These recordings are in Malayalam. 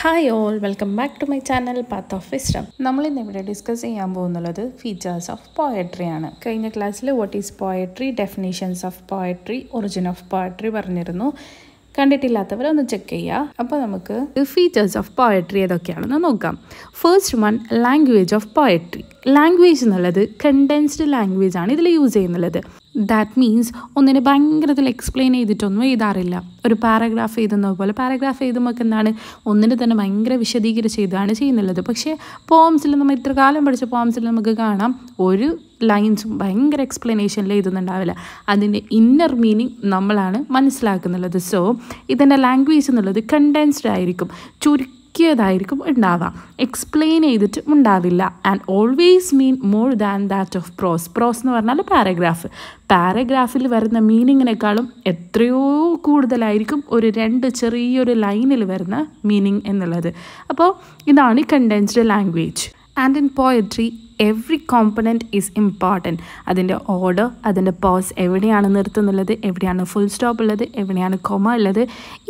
hi all welcome back to my channel path of ഇസ്റ്റം നമ്മൾ ഇന്ന് ഇവിടെ ഡിസ്കസ് ചെയ്യാൻ പോകുന്നുള്ളത് ഫീച്ചേഴ്സ് ഓഫ് പോയട്രി ആണ് കഴിഞ്ഞ ക്ലാസ്സിൽ what is poetry definitions of poetry origin of poetry പറഞ്ഞിരുന്നു കണ്ടിട്ടില്ലാത്തവർ ഒന്ന് ചെക്ക് ചെയ്യുക അപ്പോൾ നമുക്ക് ഫീച്ചേഴ്സ് ഓഫ് പോയട്രി ഏതൊക്കെയാണെന്ന് നോക്കാം first one language of poetry language എന്നുള്ളത് കണ്ടൻസ്ഡ് ലാംഗ്വേജ് ആണ് ഇതിൽ യൂസ് ചെയ്യുന്നുള്ളത് ദാറ്റ് മീൻസ് ഒന്നിനെ ഭയങ്കരത്തിൽ എക്സ്പ്ലെയിൻ ചെയ്തിട്ടൊന്നും എഴുതാറില്ല ഒരു പാരഗ്രാഫ് എഴുതുന്ന പോലെ പാരഗ്രാഫ് എഴുതുമ്പോൾ എന്താണ് ഒന്നിനെ തന്നെ ഭയങ്കര വിശദീകരിച്ച് ചെയ്താണ് ചെയ്യുന്നുള്ളത് പക്ഷേ പോംസിൽ നമ്മൾ ഇത്ര കാലം പഠിച്ച പോംസിൽ നമുക്ക് കാണാം ഒരു ലൈൻസും ഭയങ്കര എക്സ്പ്ലനേഷനിൽ എഴുതുന്നുണ്ടാവില്ല അതിൻ്റെ ഇന്നർ മീനിങ് നമ്മളാണ് മനസ്സിലാക്കുന്നുള്ളത് സോ ഇതിൻ്റെ ലാംഗ്വേജ് എന്നുള്ളത് കണ്ടൻസ്ഡ് ആയിരിക്കും ചുരുക്കി ചുരുക്കിയതായിരിക്കും ഉണ്ടാവാം എക്സ്പ്ലെയിൻ ചെയ്തിട്ട് ഉണ്ടാവില്ല and always mean more than that of prose prose എന്ന് പറഞ്ഞാൽ പാരഗ്രാഫ് പാരഗ്രാഫിൽ വരുന്ന മീനിങ്ങിനേക്കാളും എത്രയോ കൂടുതലായിരിക്കും ഒരു രണ്ട് ചെറിയൊരു ലൈനിൽ വരുന്ന മീനിങ് എന്നുള്ളത് അപ്പോൾ ഇതാണ് condensed language and in poetry every component is important അതിൻ്റെ ഓർഡർ അതിൻ്റെ പോസ് എവിടെയാണ് നിർത്തുന്നുള്ളത് എവിടെയാണ് ഫുൾ സ്റ്റോപ്പ് ഉള്ളത് എവിടെയാണ് കൊമ ഉള്ളത്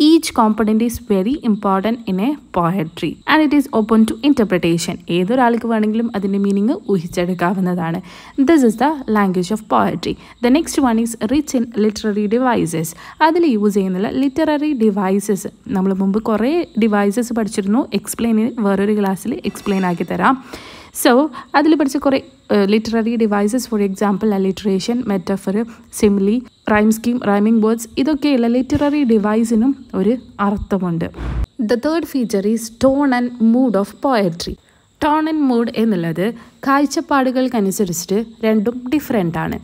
each component is very important in a poetry and it is open to interpretation ഏതൊരാൾക്ക് വേണമെങ്കിലും അതിൻ്റെ മീനിങ് ഊഹിച്ചെടുക്കാവുന്നതാണ് this is the language of poetry the next one is rich in literary devices അതിൽ യൂസ് ചെയ്യുന്നില്ല ലിറ്റററി ഡിവൈസസ് നമ്മൾ മുമ്പ് കുറേ ഡിവൈസസ് പഠിച്ചിരുന്നു എക്സ്പ്ലെയിൻ വേറൊരു ക്ലാസ്സിൽ എക്സ്പ്ലെയിൻ ആക്കി തരാം സോ അതിൽ പഠിച്ച കുറേ literary devices for example alliteration metaphor simile rhyme scheme rhyming words ഇതൊക്കെയുള്ള ലിറ്റററി ഡിവൈസിനും ഒരു അർത്ഥമുണ്ട് the third feature is tone and mood of poetry tone and mood എന്നുള്ളത് കാഴ്ചപ്പാടുകൾക്കനുസരിച്ചിട്ട് രണ്ടും ഡിഫറെൻ്റ് ആണ്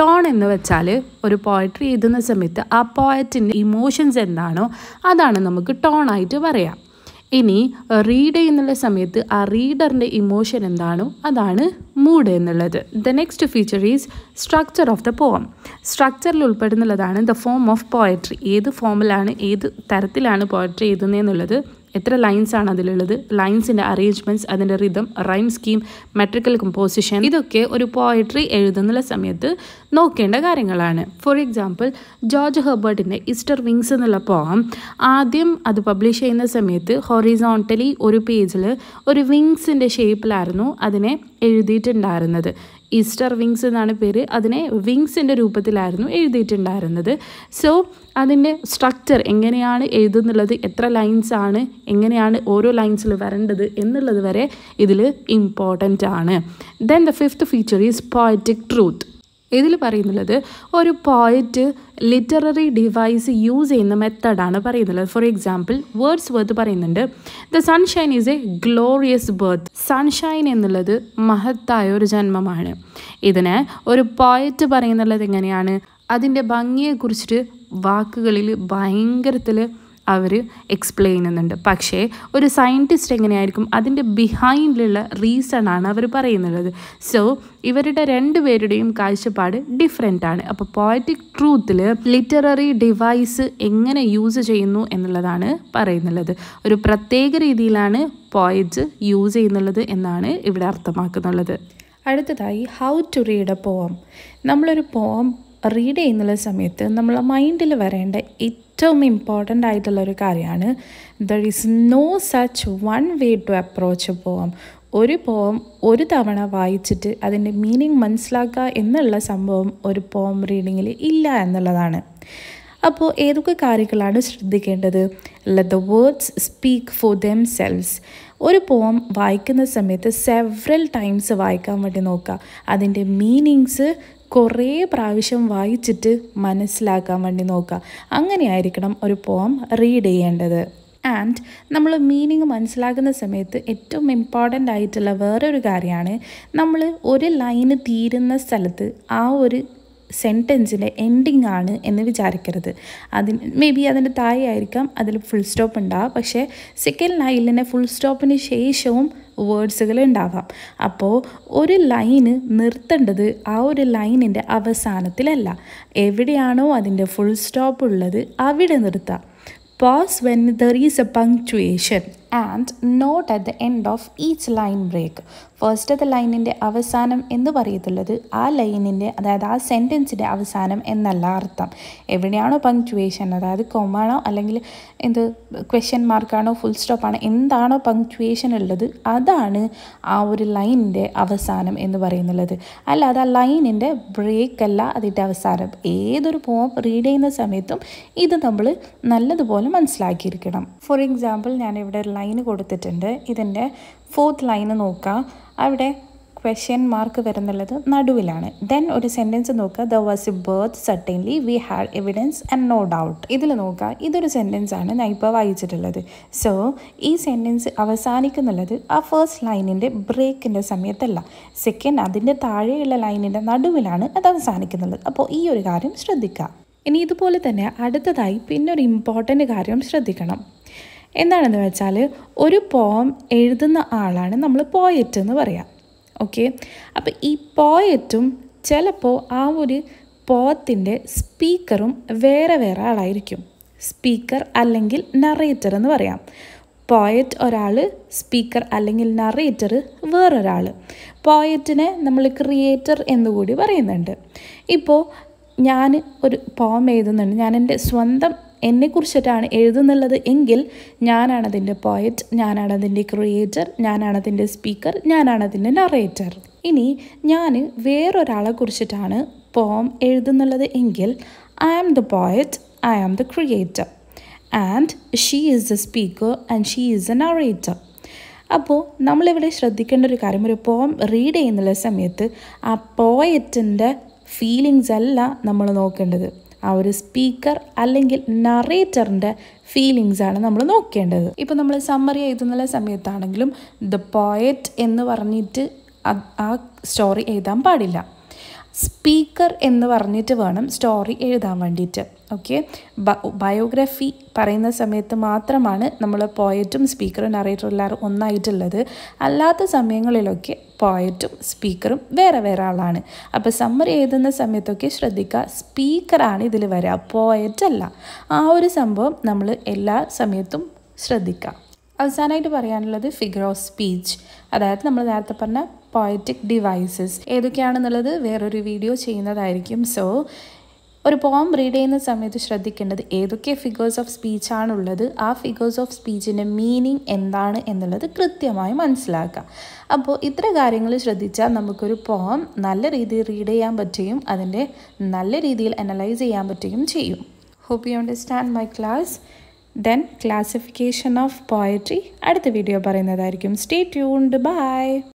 ടോൺ എന്ന് വെച്ചാൽ ഒരു പോയട്രി എഴുതുന്ന സമയത്ത് ആ പോയറ്റിൻ്റെ ഇമോഷൻസ് എന്താണോ അതാണ് നമുക്ക് ടോണായിട്ട് പറയാം ഇനി റീഡ് എന്നുള്ള സമയത്ത് ആ റീഡറിൻ്റെ ഇമോഷൻ എന്താണോ അതാണ് മൂഡ് എന്നുള്ളത് the next feature is structure of the poem സ്ട്രക്ചറിൽ ഉൾപ്പെടുന്നുള്ളതാണ് ദ ഫോം ഓഫ് പോയട്രി ഏത് ഫോമിലാണ് ഏത് തരത്തിലാണ് പോയട്രി എഴുതുന്നതെന്നുള്ളത് എത്ര ലൈൻസ് ആണ് അതിലുള്ളത് ലൈൻസിൻ്റെ അറേഞ്ച്മെൻറ്റ്സ് അതിൻ്റെ rhythm rhyme scheme metrical composition ഇതൊക്കെ ഒരു പോയട്രി എഴുതുന്ന സമയത്ത് നോക്കേണ്ട കാര്യങ്ങളാണ് ഫോർ എക്സാമ്പിൾ ജോർജ് ഹെർബർട്ടിൻ്റെ ഇസ്റ്റർ വിങ്സ് എന്നുള്ള പോം ആദ്യം അത് പബ്ലിഷ് ചെയ്യുന്ന സമയത്ത് ഹൊറിസോണ്ടലി ഒരു പേജിൽ ഒരു വിങ്സിൻ്റെ ഷേപ്പിലായിരുന്നു അതിനെ എഴുതിയിട്ടുണ്ടായിരുന്നത് ഈസ്റ്റർ വിങ്സ് എന്നാണ് പേര് അതിനെ വിങ്സിൻ്റെ രൂപത്തിലായിരുന്നു എഴുതിയിട്ടുണ്ടായിരുന്നത് സോ അതിൻ്റെ സ്ട്രക്ചർ എങ്ങനെയാണ് എഴുതുന്നുള്ളത് എത്ര ലൈൻസ് ആണ് എങ്ങനെയാണ് ഓരോ ലൈൻസിൽ വരേണ്ടത് എന്നുള്ളത് വരെ ഇതിൽ ഇമ്പോർട്ടൻ്റ് ആണ് then the fifth feature is poetic truth ഇതിൽ പറയുന്നുള്ളത് ഒരു പോയറ്റ് ലിറ്റററി ഡിവൈസ് യൂസ് ചെയ്യുന്ന മെത്തഡാണ് പറയുന്നത് ഫോർ എക്സാമ്പിൾ വേർഡ്സ് വേർത്ത് പറയുന്നുണ്ട് the sunshine is a glorious birth sunshine എന്നുള്ളത് മഹത്തായ ഒരു ജന്മമാണ് ഇതിന് ഒരു പോയറ്റ് പറയുന്നുള്ളത് എങ്ങനെയാണ് അതിൻ്റെ ഭംഗിയെക്കുറിച്ചിട്ട് വാക്കുകളിൽ ഭയങ്കരത്തിൽ അവർ എക്സ്പ്ലെയിൻ ചെയ്യുന്നുണ്ട് പക്ഷേ ഒരു സയൻറ്റിസ്റ്റ് എങ്ങനെയായിരിക്കും അതിൻ്റെ ബിഹൈൻഡിലുള്ള റീസണാണ് അവർ പറയുന്നത് സോ ഇവരുടെ പേരുടെയും കാഴ്ചപ്പാട് ഡിഫറെൻ്റ് ആണ് അപ്പോൾ പോയറ്റിക് ട്രൂത്തിൽ ലിറ്റററി ഡിവൈസ് എങ്ങനെ യൂസ് ചെയ്യുന്നു എന്നുള്ളതാണ് പറയുന്നുള്ളത് ഒരു പ്രത്യേക രീതിയിലാണ് പോയറ്റ്സ് യൂസ് ചെയ്യുന്നുള്ളത് എന്നാണ് ഇവിടെ അർത്ഥമാക്കുന്നുള്ളത് അടുത്തതായി ഹൗ ടു റീഡ് എ പോം നമ്മളൊരു പോം റീഡ് ചെയ്യുന്നുള്ള സമയത്ത് നമ്മളെ മൈൻഡിൽ വരേണ്ട ഏറ്റവും ഇമ്പോർട്ടൻ്റ് ആയിട്ടുള്ളൊരു കാര്യമാണ് there is no such one way to approach a പോവാം ഒരു പോം ഒരു തവണ വായിച്ചിട്ട് അതിൻ്റെ മീനിങ് മനസ്സിലാക്കുക എന്നുള്ള സംഭവം ഒരു പോം റീഡിങ്ങിൽ ഇല്ല എന്നുള്ളതാണ് അപ്പോൾ ഏതൊക്കെ കാര്യങ്ങളാണ് ശ്രദ്ധിക്കേണ്ടത് let the words speak for themselves ഒരു പോം വായിക്കുന്ന സമയത്ത് സെവറൽ ടൈംസ് വായിക്കാൻ വേണ്ടി നോക്കുക അതിൻ്റെ മീനിങ്സ് കുറേ പ്രാവശ്യം വായിച്ചിട്ട് മനസ്സിലാക്കാൻ വേണ്ടി നോക്കുക അങ്ങനെയായിരിക്കണം ഒരു പോം റീഡ് ചെയ്യേണ്ടത് ആൻഡ് നമ്മൾ മീനിങ് മനസ്സിലാക്കുന്ന സമയത്ത് ഏറ്റവും ഇമ്പോർട്ടൻ്റ് ആയിട്ടുള്ള വേറൊരു കാര്യമാണ് നമ്മൾ ഒരു ലൈന് തീരുന്ന സ്ഥലത്ത് ആ ഒരു സെൻറ്റൻസിലെ എൻഡിങ് ആണ് എന്ന് വിചാരിക്കരുത് അതിന് മേ ബി അതിൻ്റെ താഴെ ആയിരിക്കാം അതിൽ ഫുൾ സ്റ്റോപ്പ് ഉണ്ടാവാം പക്ഷേ സെക്കൻഡ് ലൈനിലെ ഫുൾ സ്റ്റോപ്പിന് ശേഷവും വേർഡ്സുകൾ ഉണ്ടാവാം അപ്പോൾ ഒരു ലൈന് നിർത്തേണ്ടത് ആ ഒരു ലൈനിൻ്റെ അവസാനത്തിലല്ല എവിടെയാണോ അതിൻ്റെ ഫുൾ സ്റ്റോപ്പ് ഉള്ളത് അവിടെ നിർത്താം pause when there is a punctuation and note at the end of each line break അത് ലൈനിൻ്റെ അവസാനം എന്ന് പറയത്തുള്ളത് ആ ലൈനിൻ്റെ അതായത് ആ സെൻറ്റൻസിൻ്റെ അവസാനം എന്നല്ല അർത്ഥം എവിടെയാണോ പങ്ക്ച്വേഷൻ അതായത് കൊമാണോ അല്ലെങ്കിൽ എന്ത് ക്വസ്റ്റ്യൻ മാർക്കാണോ ഫുൾ സ്റ്റോപ്പാണോ എന്താണോ പങ്ക്ച്വേഷൻ ഉള്ളത് അതാണ് ആ ഒരു ലൈനിൻ്റെ അവസാനം എന്ന് പറയുന്നുള്ളത് അല്ലാതെ ആ ലൈനിൻ്റെ ബ്രേക്ക് അല്ല അതിൻ്റെ അവസാനം ഏതൊരു പോം റീഡ് ചെയ്യുന്ന സമയത്തും ഇത് നമ്മൾ നല്ലതുപോലെ മനസ്സിലാക്കിയിരിക്കണം ഫോർ എക്സാമ്പിൾ ഞാനിവിടെ ഒരു ലൈൻ കൊടുത്തിട്ടുണ്ട് ഇതിൻ്റെ ഫോർത്ത് ലൈന് നോക്കുക അവിടെ ക്വസ്റ്റ്യൻ മാർക്ക് വരുന്നുള്ളത് നടുവിലാണ് ദെൻ ഒരു സെൻറ്റൻസ് നോക്കുക there was a birth certainly we had evidence and no doubt ഇതിൽ നോക്കുക ഇതൊരു സെൻറ്റൻസ് ആണ് ഞാൻ ഇപ്പോൾ വായിച്ചിട്ടുള്ളത് സോ ഈ സെൻറ്റൻസ് അവസാനിക്കുന്നുള്ളത് ആ ഫസ്റ്റ് ലൈനിൻ്റെ ബ്രേക്കിൻ്റെ സമയത്തല്ല സെക്കൻഡ് അതിൻ്റെ താഴെയുള്ള ലൈനിൻ്റെ നടുവിലാണ് അത് അവസാനിക്കുന്നുള്ളത് അപ്പോൾ ഈ ഒരു കാര്യം ശ്രദ്ധിക്കുക ഇനി ഇതുപോലെ തന്നെ അടുത്തതായി പിന്നൊരു ഇമ്പോർട്ടൻ്റ് കാര്യം ശ്രദ്ധിക്കണം എന്താണെന്ന് വെച്ചാൽ ഒരു പോം എഴുതുന്ന ആളാണ് നമ്മൾ പോയറ്റ് എന്ന് പറയാം ഓക്കെ അപ്പോൾ ഈ പോയറ്റും ചിലപ്പോൾ ആ ഒരു പോത്തിൻ്റെ സ്പീക്കറും വേറെ വേറെ ആളായിരിക്കും സ്പീക്കർ അല്ലെങ്കിൽ നറേറ്റർ എന്ന് പറയാം പോയറ്റ് ഒരാൾ സ്പീക്കർ അല്ലെങ്കിൽ നറേറ്റർ വേറൊരാൾ പോയറ്റിനെ നമ്മൾ ക്രിയേറ്റർ എന്നുകൂടി പറയുന്നുണ്ട് ഇപ്പോൾ ഞാൻ ഒരു പോം എഴുതുന്നുണ്ട് ഞാൻ എൻ്റെ സ്വന്തം എന്നെക്കുറിച്ചിട്ടാണ് എഴുതുന്നുള്ളത് എങ്കിൽ ഞാനാണ് അതിൻ്റെ പോയറ്റ് ഞാനാണ് അതിൻ്റെ ക്രിയേറ്റർ ഞാനാണ് അതിൻ്റെ സ്പീക്കർ ഞാനാണ് അതിൻ്റെ നറേറ്റർ ഇനി ഞാൻ വേറൊരാളെ കുറിച്ചിട്ടാണ് പോം എഴുതുന്നുള്ളത് എങ്കിൽ I am the poet I am the creator and she is the speaker and she is the narrator അപ്പോൾ നമ്മളിവിടെ ശ്രദ്ധിക്കേണ്ട ഒരു കാര്യം ഒരു പോം റീഡ് ചെയ്യുന്നുള്ള സമയത്ത് ആ പോയറ്റിൻ്റെ ഫീലിങ്സ് അല്ല നമ്മൾ നോക്കേണ്ടത് ആ ഒരു സ്പീക്കർ അല്ലെങ്കിൽ നറേറ്ററിൻ്റെ ഫീലിങ്സാണ് നമ്മൾ നോക്കേണ്ടത് ഇപ്പോൾ നമ്മൾ സമ്മറി എഴുതുന്ന സമയത്താണെങ്കിലും ദ പോയറ്റ് എന്ന് പറഞ്ഞിട്ട് ആ സ്റ്റോറി എഴുതാൻ പാടില്ല സ്പീക്കർ എന്ന് പറഞ്ഞിട്ട് വേണം സ്റ്റോറി എഴുതാൻ വേണ്ടിയിട്ട് ഓക്കെ ബയോഗ്രഫി പറയുന്ന സമയത്ത് മാത്രമാണ് നമ്മൾ പോയറ്റും സ്പീക്കറും നറേറ്ററും എല്ലാവരും ഒന്നായിട്ടുള്ളത് അല്ലാത്ത സമയങ്ങളിലൊക്കെ പോയറ്റും സ്പീക്കറും വേറെ വേറെ ആളാണ് അപ്പോൾ സമ്മർ എഴുതുന്ന സമയത്തൊക്കെ ശ്രദ്ധിക്കുക സ്പീക്കറാണ് ഇതിൽ വരിക അല്ല ആ ഒരു സംഭവം നമ്മൾ എല്ലാ സമയത്തും ശ്രദ്ധിക്കുക അവസാനമായിട്ട് പറയാനുള്ളത് ഫിഗർ ഓഫ് സ്പീച്ച് അതായത് നമ്മൾ നേരത്തെ പറഞ്ഞ പോയറ്റിക് ഡിവൈസസ് ഏതൊക്കെയാണെന്നുള്ളത് വേറൊരു വീഡിയോ ചെയ്യുന്നതായിരിക്കും സോ ഒരു പോം റീഡ് ചെയ്യുന്ന സമയത്ത് ശ്രദ്ധിക്കേണ്ടത് ഏതൊക്കെ ഫിഗേഴ്സ് ഓഫ് സ്പീച്ചാണുള്ളത് ആ ഫിഗേഴ്സ് ഓഫ് സ്പീച്ചിൻ്റെ മീനിങ് എന്താണ് എന്നുള്ളത് കൃത്യമായി മനസ്സിലാക്കുക അപ്പോൾ ഇത്ര കാര്യങ്ങൾ ശ്രദ്ധിച്ചാൽ നമുക്കൊരു പോം നല്ല രീതിയിൽ റീഡ് ചെയ്യാൻ പറ്റുകയും അതിൻ്റെ നല്ല രീതിയിൽ അനലൈസ് ചെയ്യാൻ പറ്റുകയും ചെയ്യും hope you understand my class then classification of poetry അടുത്ത വീഡിയോ പറയുന്നതായിരിക്കും സ്റ്റേ ട്യൂൺഡ് ബൈ